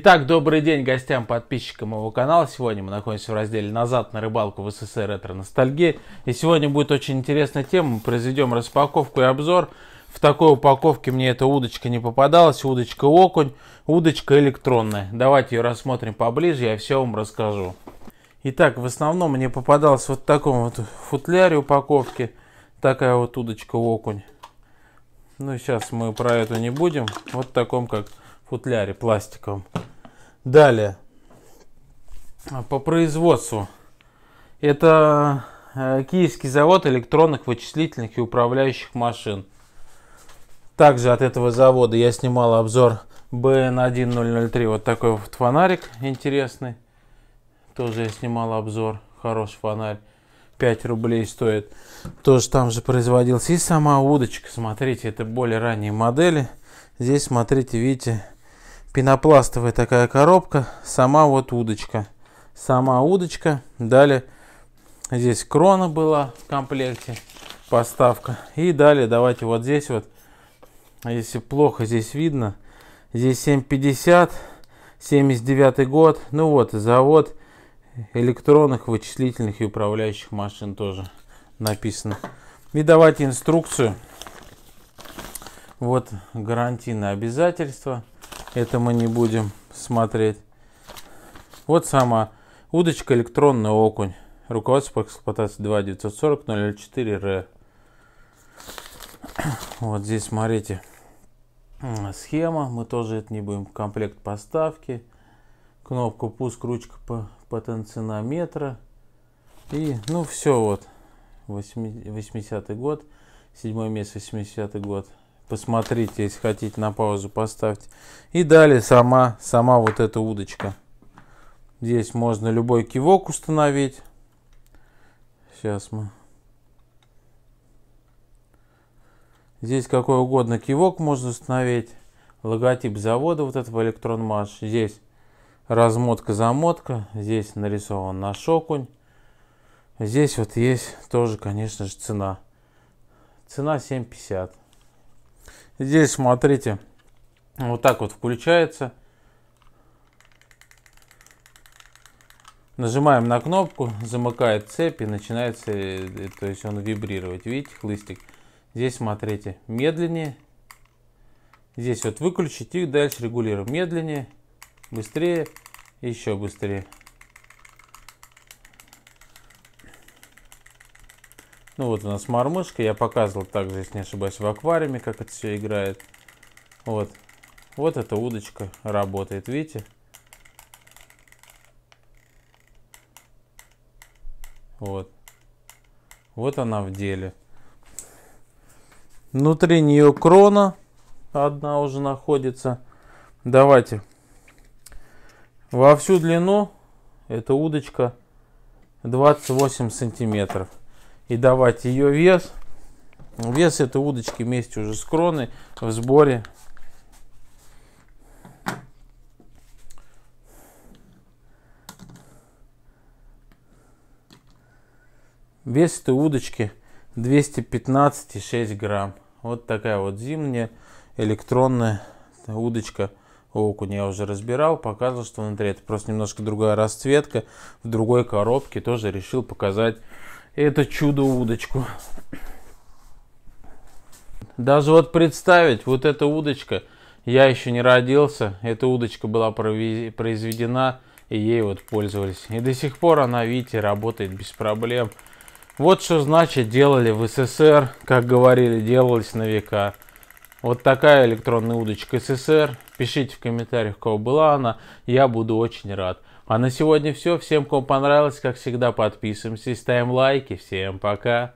Итак, добрый день гостям, подписчикам моего канала. Сегодня мы находимся в разделе «Назад на рыбалку в СССР. Ретро-ностальгия». И сегодня будет очень интересная тема. Мы произведем распаковку и обзор. В такой упаковке мне эта удочка не попадалась. Удочка окунь, удочка электронная. Давайте ее рассмотрим поближе, я все вам расскажу. Итак, в основном мне попадалась вот в таком вот футляре упаковки. Такая вот удочка окунь. Ну, сейчас мы про это не будем. Вот в таком как футляре пластиковом. Далее. А, по производству. Это э, Киевский завод электронных вычислительных и управляющих машин. Также от этого завода я снимал обзор BN1003. Вот такой вот фонарик интересный. Тоже я снимал обзор. Хороший фонарь. 5 рублей стоит. Тоже там же производился. И сама удочка. Смотрите, это более ранние модели. Здесь, смотрите, видите, пенопластовая такая коробка, сама вот удочка. Сама удочка, далее здесь крона была в комплекте, поставка. И далее давайте вот здесь вот, если плохо здесь видно, здесь 7,50, 79 год, ну вот завод электронных вычислительных и управляющих машин тоже написано. И давайте инструкцию. Вот гарантийные обязательства. Это мы не будем смотреть. Вот сама удочка электронный окунь. Руководство по эксплуатации 2 940 004 Р. Вот здесь смотрите схема. Мы тоже это не будем. Комплект поставки. Кнопку пуск, ручка потенциометра. И ну все вот. 80 год. седьмой месяц 80 год. Посмотрите, если хотите, на паузу поставьте. И далее сама, сама вот эта удочка. Здесь можно любой кивок установить. Сейчас мы... Здесь какой угодно кивок можно установить. Логотип завода вот этого электронмаш. Здесь размотка-замотка. Здесь нарисован наш окунь. Здесь вот есть тоже, конечно же, цена. Цена 7,50. Здесь, смотрите, вот так вот включается. Нажимаем на кнопку, замыкает цепь и начинается, э, э, то есть он вибрировать. Видите, хлыстик. Здесь, смотрите, медленнее. Здесь вот выключить и дальше регулируем. Медленнее, быстрее, еще быстрее. Ну вот у нас мормышка, я показывал также, если не ошибаюсь, в аквариуме, как это все играет. Вот. Вот эта удочка работает, видите? Вот. Вот она в деле. Внутри нее крона одна уже находится. Давайте. Во всю длину эта удочка 28 сантиметров и давать ее вес. Вес этой удочки вместе уже с кроной в сборе. Вес этой удочки 215,6 грамм. Вот такая вот зимняя электронная удочка окуня. Я уже разбирал, показывал, что внутри. Это просто немножко другая расцветка в другой коробке. Тоже решил показать это чудо-удочку. Даже вот представить, вот эта удочка, я еще не родился, эта удочка была произведена, и ей вот пользовались. И до сих пор она, видите, работает без проблем. Вот что значит делали в СССР, как говорили, делалось на века. Вот такая электронная удочка СССР. Пишите в комментариях, кого была она. Я буду очень рад. А на сегодня все. Всем, кому понравилось, как всегда, подписываемся и ставим лайки. Всем пока.